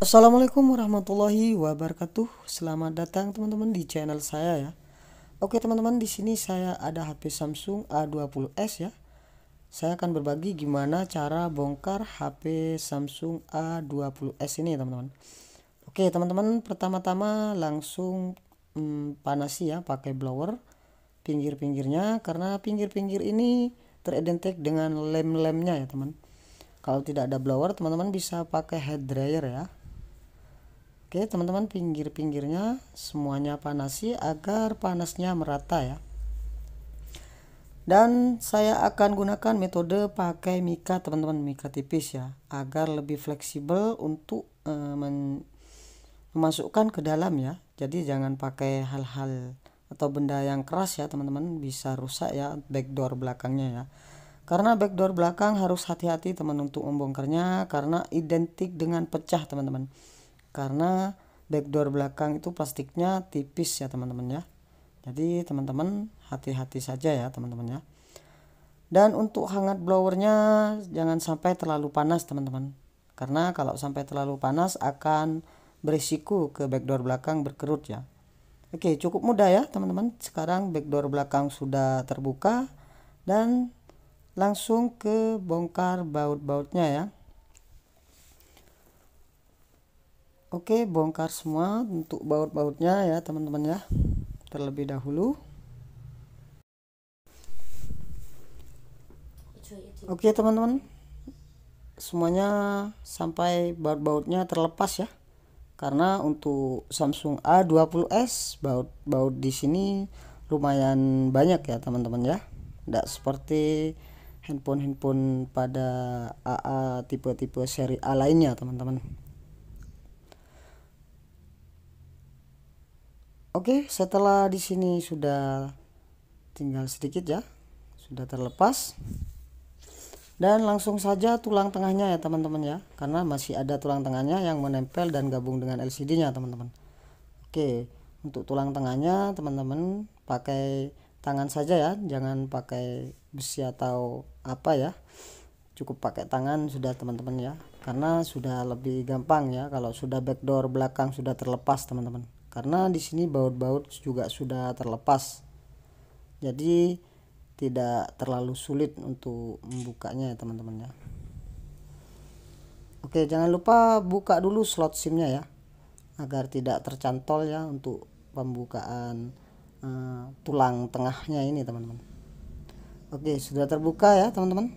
Assalamualaikum warahmatullahi wabarakatuh. Selamat datang teman-teman di channel saya ya. Oke teman-teman, di sini saya ada HP Samsung A20s ya. Saya akan berbagi gimana cara bongkar HP Samsung A20s ini teman-teman. Oke teman-teman, pertama-tama langsung hmm, panasi ya pakai blower pinggir-pinggirnya karena pinggir-pinggir ini teridentik dengan lem-lemnya ya teman. Kalau tidak ada blower, teman-teman bisa pakai head dryer ya Oke teman-teman pinggir-pinggirnya semuanya panasi agar panasnya merata ya dan saya akan gunakan metode pakai mika teman-teman mika tipis ya agar lebih fleksibel untuk e, memasukkan ke dalam ya jadi jangan pakai hal-hal atau benda yang keras ya teman-teman bisa rusak ya backdoor belakangnya ya karena backdoor belakang harus hati-hati teman untuk membongkarnya karena identik dengan pecah teman-teman karena backdoor belakang itu plastiknya tipis ya teman-teman ya jadi teman-teman hati-hati saja ya teman-teman ya dan untuk hangat blowernya jangan sampai terlalu panas teman-teman karena kalau sampai terlalu panas akan berisiko ke backdoor belakang berkerut ya oke cukup mudah ya teman-teman sekarang backdoor belakang sudah terbuka dan langsung ke bongkar baut-bautnya ya Oke, bongkar semua untuk baut-bautnya ya, teman-teman ya. Terlebih dahulu. Oke, teman-teman. Semuanya sampai baut-bautnya terlepas ya. Karena untuk Samsung A20s baut-baut di sini lumayan banyak ya, teman-teman ya. Tidak seperti handphone-handphone pada AA tipe-tipe seri A lainnya, teman-teman. Oke, setelah di sini sudah tinggal sedikit ya. Sudah terlepas. Dan langsung saja tulang tengahnya ya teman-teman ya. Karena masih ada tulang tengahnya yang menempel dan gabung dengan LCD-nya teman-teman. Oke, untuk tulang tengahnya teman-teman pakai tangan saja ya. Jangan pakai besi atau apa ya cukup pakai tangan sudah teman-teman ya karena sudah lebih gampang ya kalau sudah backdoor belakang sudah terlepas teman-teman karena di sini baut-baut juga sudah terlepas jadi tidak terlalu sulit untuk membukanya ya teman-teman ya Oke jangan lupa buka dulu slot simnya ya agar tidak tercantol ya untuk pembukaan uh, tulang tengahnya ini teman-teman Oke sudah terbuka ya teman-teman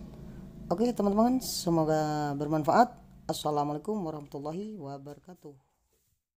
Oke teman-teman semoga bermanfaat Assalamualaikum warahmatullahi wabarakatuh